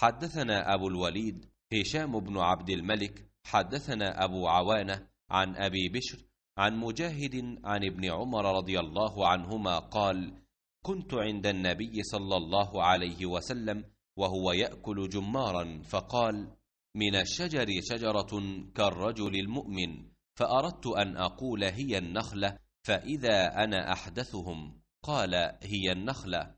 حدثنا أبو الوليد هشام بن عبد الملك حدثنا أبو عوانة عن أبي بشر عن مجاهد عن ابن عمر رضي الله عنهما قال كنت عند النبي صلى الله عليه وسلم وهو يأكل جمارا فقال من الشجر شجرة كالرجل المؤمن فأردت أن أقول هي النخلة فإذا أنا أحدثهم قال هي النخلة